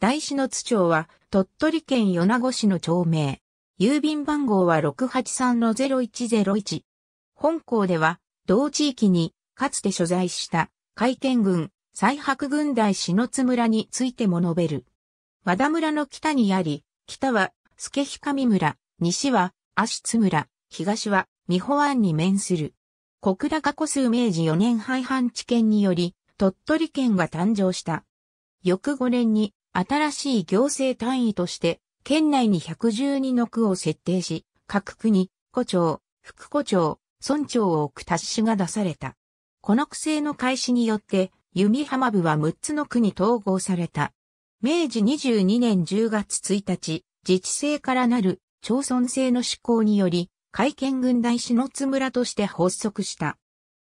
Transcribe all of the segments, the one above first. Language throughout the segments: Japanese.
大志の津町は、鳥取県米子市の町名。郵便番号は683-0101。本校では、同地域に、かつて所在した、海県軍、西白軍大志の津村についても述べる。和田村の北にあり、北は、助上村、西は、足津村、東は、美保湾に面する。小倉過去数明治4年廃藩置県により、鳥取県が誕生した。翌5年に新しい行政単位として、県内に112の区を設定し、各区に、古町、副古町、村長を置く達しが出された。この区制の開始によって、弓浜部は6つの区に統合された。明治22年10月1日、自治制からなる町村制の施行により、海県軍大の津村として発足した。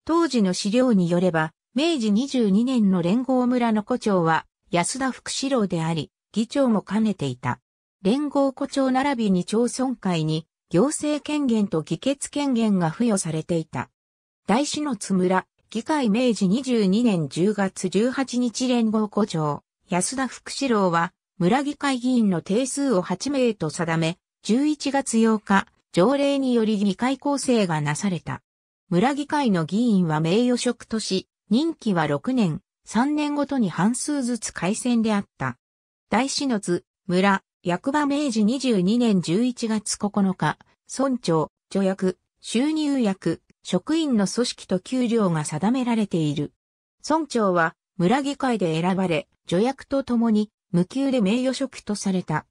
当時の資料によれば、明治22年の連合村の古町は、安田福士郎であり、議長も兼ねていた。連合古長並びに町村会に行政権限と議決権限が付与されていた。大志の津村、議会明治22年10月18日連合古長、安田福士郎は、村議会議員の定数を8名と定め、11月8日、条例により議会構成がなされた。村議会の議員は名誉職とし、任期は6年、3年ごとに半数ずつ改選であった。大志の津、村、役場明治22年11月9日、村長、助役、収入役、職員の組織と給料が定められている。村長は村議会で選ばれ、助役と共に無給で名誉職とされた。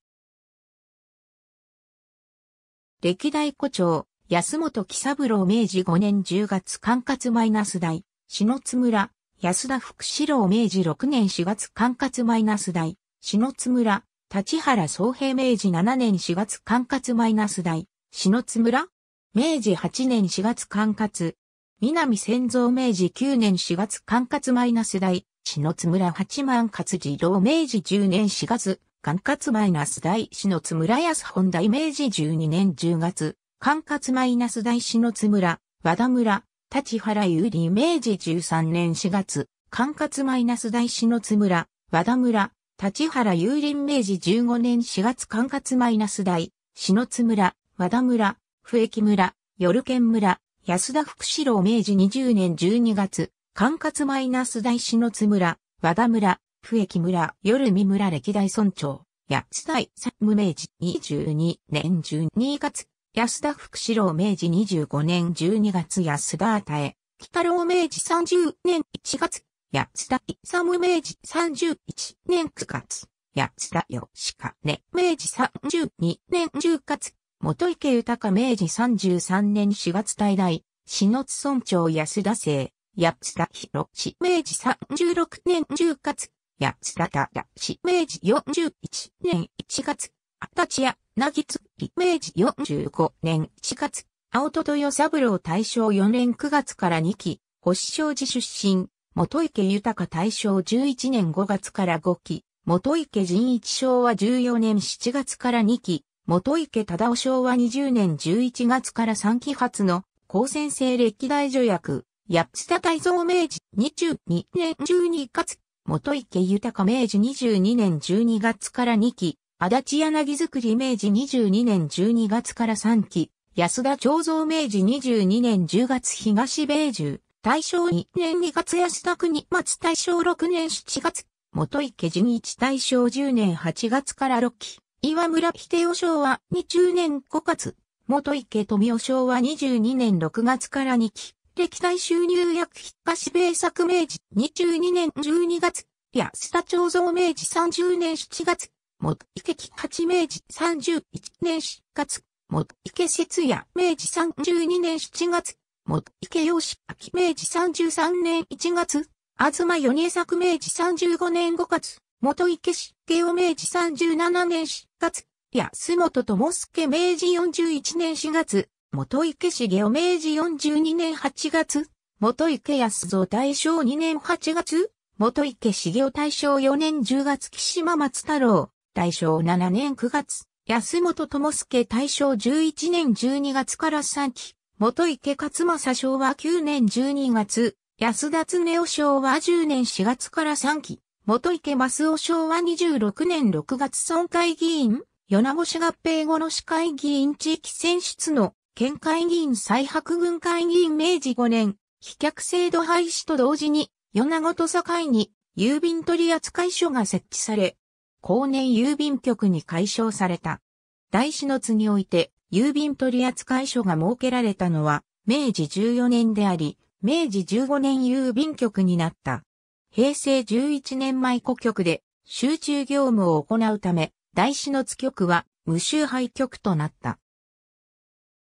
歴代古町、安本喜三郎明治5年10月管轄マイナス大、篠津村、安田福志郎明治6年4月管轄マイナス大、篠津村、立原総平明治7年4月管轄マイナス大、篠津村明治8年4月管轄、南千蔵明治9年4月管轄マイナス大、篠津村八万勝次郎明治10年4月、管轄マイナス大篠津村安本大明治12年10月、管轄マイナス大篠津村、和田村、立原有利明治13年4月、管轄マイナス大篠津村、和田村、立原有林明治15年4月管轄マイナス大、篠津村、和田村、笛木村、夜県村、安田福士郎明治20年12月、管轄マイナス大篠津村、和田村、笛木村、夜見村歴代村長、安田三無明治22年12月安田福士郎明治25年12月安田あたえ、北郎明治30年1月、安田勇明治31年9月、安田か兼明治32年10月、元池豊明治33年4月大大、篠津村長安田生、安田博士明治36年10月、安田忠明治41年1月、あたちや、なぎつ、明治45年4月、青戸豊三郎大正4年9月から2期、星正寺出身、元池豊大正11年5月から5期、元池仁一昭和14年7月から2期、元池忠夫昭和20年11月から3期発の、高専生歴代助役、八津田大蔵明治22年12月、元池豊明治22年12月から2期、足立柳作り明治22年12月から3期、安田彫像明治22年10月東米住、大正2年2月安田国松大正6年7月、元池純一大正10年8月から6期、岩村秀夫昭和20年5月、元池富夫昭和22年6月から2期、歴代収入役東し米作明治22年12月、安田彫像明治30年7月、も、池き八明治三十一年四月、も、池節也明治三十二年七月、も、池陽子明治三十三年一月、あずま米作明治三十五年五月、元池氏慶を明治三十七年四月、安本ともすけ明治四十一年四月、元池氏慶を明治四十二年八月、元池康蔵大正二年八月、元池茂雄大正四年十月岸間松太郎。大正7年9月、安本智介大正11年12月から3期、元池勝正昭和9年12月、安田恒夫昭和10年4月から3期、元池正夫昭和26年6月村会議員、米子市合併後の市会議員地域選出の県会議員再白軍会議員明治5年、飛脚制度廃止と同時に、米子と境に郵便取扱所が設置され、後年郵便局に解消された。大四の津において、郵便取扱所が設けられたのは、明治14年であり、明治15年郵便局になった。平成11年前古局で集中業務を行うため、大四の津局は無臭廃局となった。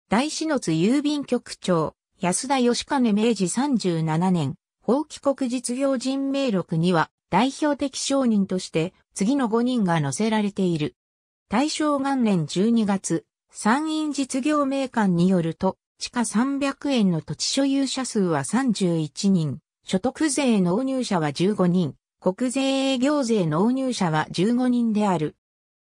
大四の津郵便局長、安田義兼明治37年、法規国実業人名録には、代表的承人として次の5人が載せられている。大正元年12月、参院実業名館によると、地下300円の土地所有者数は31人、所得税納入者は15人、国税営業税納入者は15人である。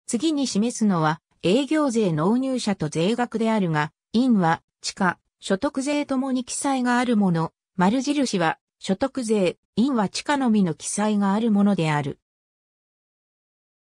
次に示すのは、営業税納入者と税額であるが、院は、地下、所得税ともに記載があるもの、丸印は、所得税、印は地下のみの記載があるものである。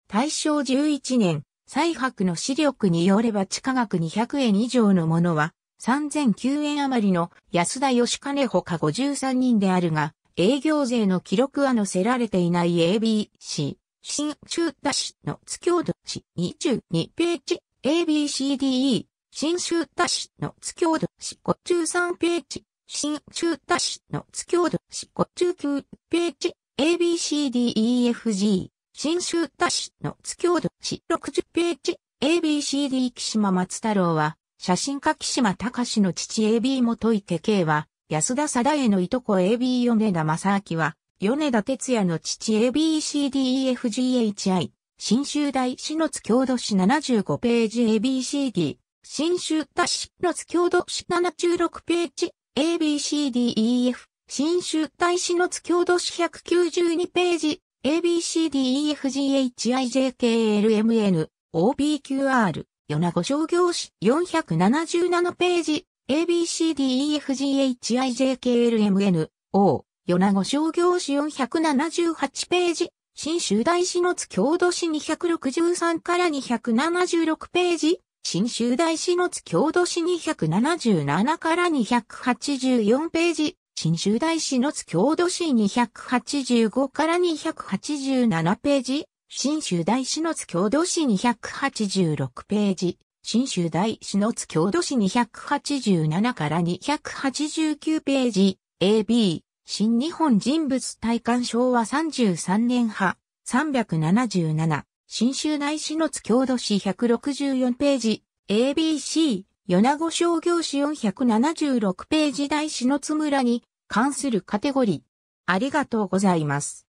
大正11年、西白の資力によれば地下額200円以上のものは、3009円余りの安田義兼ほか53人であるが、営業税の記録は載せられていない ABC、新州田市の津京土市22ページ、ABCDE、新州田市の津京土市53ページ、新中多市の津強都市五中級ページ ABCDEFG 新中多市の津強都市60ページ ABCD 岸間松太郎は写真家岸間隆の父 AB 元池 K は安田貞栄のいとこ AB 米田正明は米田哲也の父 ABCDEFGHI 新州大市の津強度市75ページ ABCD 新州多市の津強度市76ページ ABCDEF、新州大志の津郷都市192ページ、ABCDEFGHIJKLMN、OBQR、米子商業誌477ページ、ABCDEFGHIJKLMN、O、米子商業誌478ページ、新州大志の津郷都市263から276ページ、新州大師の津郷土史277から284ページ、新州大師の津郷土史285から287ページ、新州大師の津郷土史286ページ、新州大師の津郷土史287から289ページ、AB、新日本人物体感昭和33年派、377、新州内市の津郷土史164ページ、ABC、米子商業史476ページ大市の津村に関するカテゴリー。ありがとうございます。